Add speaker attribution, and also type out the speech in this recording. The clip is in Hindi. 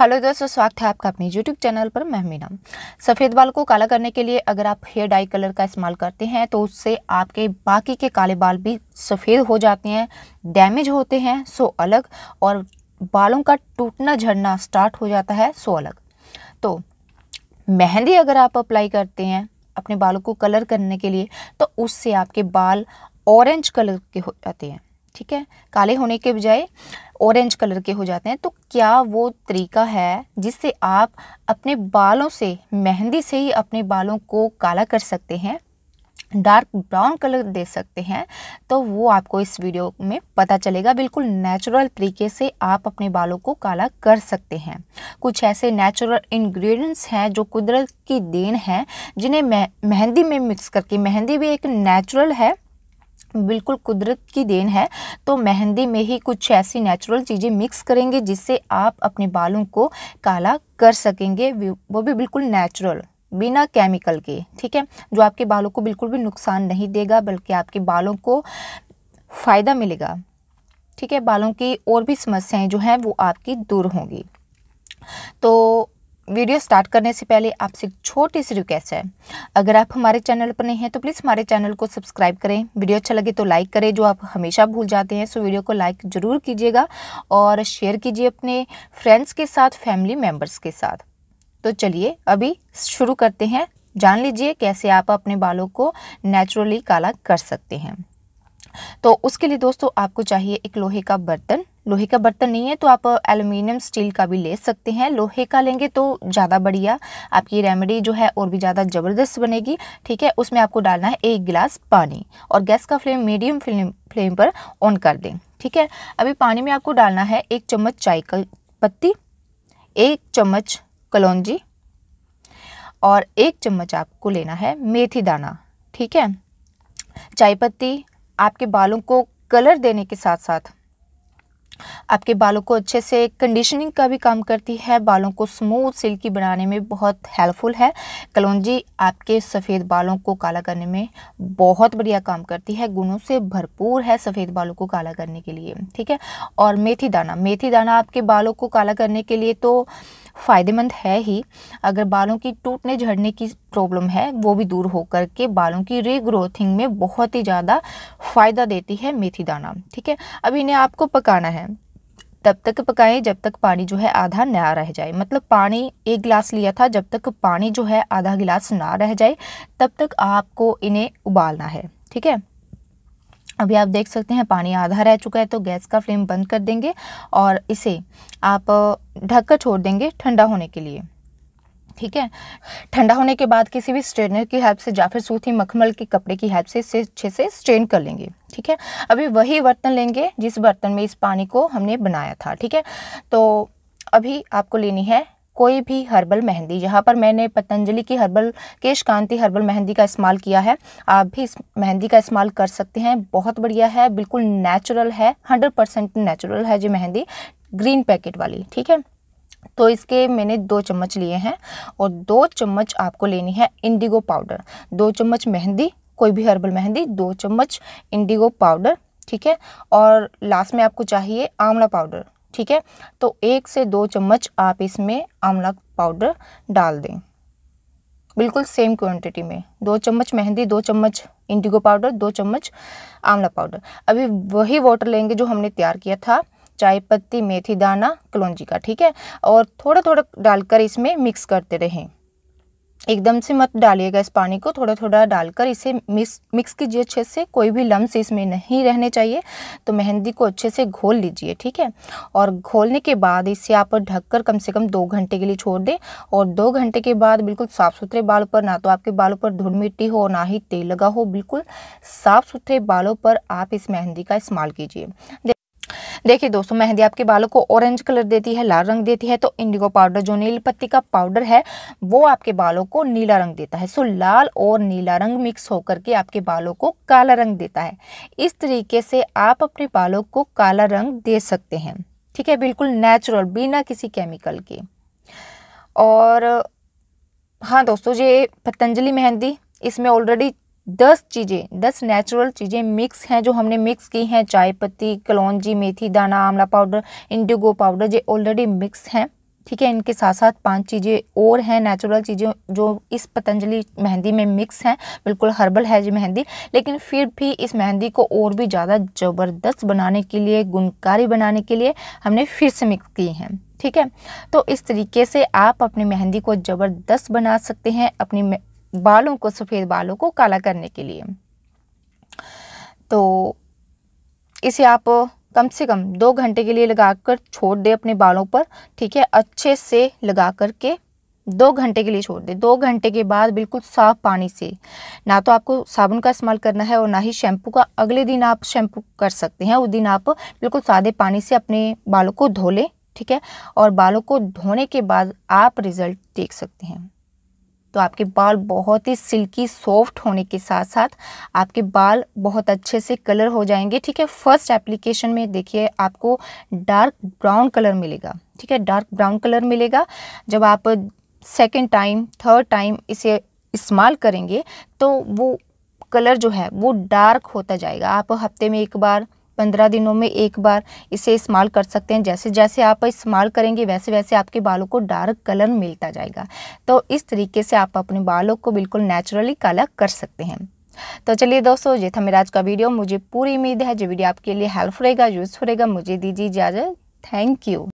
Speaker 1: हेलो दोस्तों स्वागत है आपका अपने यूट्यूब चैनल पर मैं सफ़ेद बाल को काला करने के लिए अगर आप हेयर डाई कलर का इस्तेमाल करते हैं तो उससे आपके बाकी के काले बाल भी सफ़ेद हो जाते हैं डैमेज होते हैं सो अलग और बालों का टूटना झड़ना स्टार्ट हो जाता है सो अलग तो मेहंदी अगर आप अप्लाई करते हैं अपने बालों को कलर करने के लिए तो उससे आपके बाल ऑरेंज कलर के हो जाते हैं ठीक है काले होने के बजाय ऑरेंज कलर के हो जाते हैं तो क्या वो तरीका है जिससे आप अपने बालों से मेहंदी से ही अपने बालों को काला कर सकते हैं डार्क ब्राउन कलर दे सकते हैं तो वो आपको इस वीडियो में पता चलेगा बिल्कुल नेचुरल तरीके से आप अपने बालों को काला कर सकते हैं कुछ ऐसे नेचुरल इंग्रेडिएंट्स हैं जो कुदरत की देन हैं जिन्हें मेहंदी में मिक्स करके मेहंदी भी एक नेचुरल है बिल्कुल कुदरत की देन है तो मेहंदी में ही कुछ ऐसी नेचुरल चीज़ें मिक्स करेंगे जिससे आप अपने बालों को काला कर सकेंगे वो भी बिल्कुल नेचुरल बिना केमिकल के ठीक है जो आपके बालों को बिल्कुल भी नुकसान नहीं देगा बल्कि आपके बालों को फ़ायदा मिलेगा ठीक है बालों की और भी समस्याएं जो हैं वो आपकी दूर होंगी तो वीडियो स्टार्ट करने से पहले आपसे एक छोटी सी रिक्वेस्ट है अगर आप हमारे चैनल पर नहीं हैं तो प्लीज़ हमारे चैनल को सब्सक्राइब करें वीडियो अच्छा लगे तो लाइक करें जो आप हमेशा भूल जाते हैं सो वीडियो को लाइक ज़रूर कीजिएगा और शेयर कीजिए अपने फ्रेंड्स के साथ फैमिली मेम्बर्स के साथ तो चलिए अभी शुरू करते हैं जान लीजिए कैसे आप अपने बालों को नेचुरली काला कर सकते हैं तो उसके लिए दोस्तों आपको चाहिए एक लोहे का बर्तन लोहे का बर्तन नहीं है तो आप एलुमिनियम स्टील का भी ले सकते हैं लोहे का लेंगे तो ज़्यादा बढ़िया आपकी रेमेडी जो है और भी ज़्यादा ज़बरदस्त बनेगी ठीक है उसमें आपको डालना है एक गिलास पानी और गैस का फ्लेम मीडियम फ्लेम फ्लेम पर ऑन कर दें ठीक है अभी पानी में आपको डालना है एक चम्मच चाय का पत्ती एक चम्मच कलौजी और एक चम्मच आपको लेना है मेथी दाना ठीक है चाय पत्ती आपके बालों को कलर देने के साथ साथ आपके बालों को अच्छे से कंडीशनिंग का भी काम करती है बालों को स्मूथ सिल्की बनाने में बहुत हेल्पफुल है कलौजी आपके सफ़ेद बालों को काला करने में बहुत बढ़िया काम करती है गुणों से भरपूर है सफ़ेद बालों को काला करने के लिए ठीक है और मेथी दाना मेथी दाना आपके बालों को काला करने के लिए तो फ़ायदेमंद है ही अगर बालों की टूटने झड़ने की प्रॉब्लम है वो भी दूर होकर के बालों की रीग्रोथिंग में बहुत ही ज़्यादा फ़ायदा देती है मेथी दाना ठीक है अब इन्हें आपको पकाना है तब तक पकाएं जब तक पानी जो है आधा ना रह जाए मतलब पानी एक गिलास लिया था जब तक पानी जो है आधा गिलास ना रह जाए तब तक आपको इन्हें उबालना है ठीक है अभी आप देख सकते हैं पानी आधा रह चुका है तो गैस का फ्लेम बंद कर देंगे और इसे आप ढककर छोड़ देंगे ठंडा होने के लिए ठीक है ठंडा होने के बाद किसी भी स्ट्रेनर की हेल्प से या फिर सूती मखमल के कपड़े की हेल्प से इसे अच्छे से स्ट्रेन कर लेंगे ठीक है अभी वही बर्तन लेंगे जिस बर्तन में इस पानी को हमने बनाया था ठीक है तो अभी आपको लेनी है कोई भी हर्बल मेहंदी यहाँ पर मैंने पतंजलि की हर्बल केश कांति हर्बल मेहंदी का इस्तेमाल किया है आप भी इस मेहंदी का इस्तेमाल कर सकते हैं बहुत बढ़िया है बिल्कुल नेचुरल है हंड्रेड परसेंट नेचुरल है जो मेहंदी ग्रीन पैकेट वाली ठीक है तो इसके मैंने दो चम्मच लिए हैं और दो चम्मच आपको लेनी है इंडिगो पाउडर दो चम्मच मेहंदी कोई भी हर्बल मेहंदी दो चम्मच इंडिगो पाउडर ठीक है और लास्ट में आपको चाहिए आंवला पाउडर ठीक है तो एक से दो चम्मच आप इसमें आमला पाउडर डाल दें बिल्कुल सेम क्वांटिटी में दो चम्मच मेहंदी दो चम्मच इंडिगो पाउडर दो चम्मच आंवला पाउडर अभी वही वाटर लेंगे जो हमने तैयार किया था चाय पत्ती मेथी दाना कलौजी का ठीक है और थोड़ा थोड़ा डालकर इसमें मिक्स करते रहें एकदम से मत डालिएगा इस पानी को थोड़ा थोड़ा डालकर इसे मिक्स मिक्स कीजिए अच्छे से कोई भी लम्स इसमें नहीं रहने चाहिए तो मेहंदी को अच्छे से घोल लीजिए ठीक है और घोलने के बाद इसे आप ढककर कम से कम दो घंटे के लिए छोड़ दें और दो घंटे के बाद बिल्कुल साफ़ सुथरे बालों पर ना तो आपके बालों पर धुड़ मिट्टी हो ना ही तेल लगा हो बिल्कुल साफ़ सुथरे बालों पर आप इस मेहंदी का इस्तेमाल कीजिए देखिए दोस्तों मेहंदी आपके बालों को ऑरेंज कलर देती है लाल रंग देती है तो इंडिगो पाउडर जो नील पत्ती का पाउडर है वो आपके बालों को नीला रंग देता है सो लाल और नीला रंग मिक्स होकर के आपके बालों को काला रंग देता है इस तरीके से आप अपने बालों को काला रंग दे सकते हैं ठीक है बिल्कुल नेचुरल बिना किसी केमिकल के और हाँ दोस्तों ये पतंजलि मेहंदी इसमें ऑलरेडी दस चीज़ें दस नेचुरल चीज़ें मिक्स हैं जो हमने मिक्स की हैं चाय पत्ती कलौजी मेथी दाना आंवला पाउडर इंडिगो पाउडर ये ऑलरेडी मिक्स हैं ठीक है इनके साथ साथ पांच चीज़ें और हैं नेचुरल चीज़ें जो इस पतंजलि मेहंदी में मिक्स हैं बिल्कुल हर्बल है जी मेहंदी लेकिन फिर भी इस मेहंदी को और भी ज़्यादा ज़बरदस्त बनाने के लिए गुणकारी बनाने के लिए हमने फिर से मिक्स की हैं ठीक है तो इस तरीके से आप अपनी मेहंदी को ज़बरदस्त बना सकते हैं अपनी बालों को सफ़ेद बालों को काला करने के लिए तो इसे आप कम से कम दो घंटे के लिए लगाकर छोड़ दे अपने बालों पर ठीक है अच्छे से लगा कर के दो घंटे के लिए छोड़ दे दो घंटे के बाद बिल्कुल साफ पानी से ना तो आपको साबुन का इस्तेमाल करना है और ना ही शैम्पू का अगले दिन आप शैम्पू कर सकते हैं उस दिन आप बिल्कुल सादे पानी से अपने बालों को धो लें ठीक है और बालों को धोने के बाद आप रिज़ल्ट देख सकते हैं तो आपके बाल बहुत ही सिल्की सॉफ्ट होने के साथ साथ आपके बाल बहुत अच्छे से कलर हो जाएंगे ठीक है फर्स्ट एप्लीकेशन में देखिए आपको डार्क ब्राउन कलर मिलेगा ठीक है डार्क ब्राउन कलर मिलेगा जब आप सेकेंड टाइम थर्ड टाइम इसे इस्तेमाल करेंगे तो वो कलर जो है वो डार्क होता जाएगा आप हफ्ते में एक बार पंद्रह दिनों में एक बार इसे इस्तेमाल कर सकते हैं जैसे जैसे आप इस्तेमाल करेंगे वैसे वैसे आपके बालों को डार्क कलर मिलता जाएगा तो इस तरीके से आप अपने बालों को बिल्कुल नेचुरली काला कर सकते हैं तो चलिए दोस्तों ये था मेरा आज का वीडियो मुझे पूरी उम्मीद है जो वीडियो आपके लिए हेल्प रहेगा यूज़फुल रहेगा मुझे दीजिए इजाज़त थैंक यू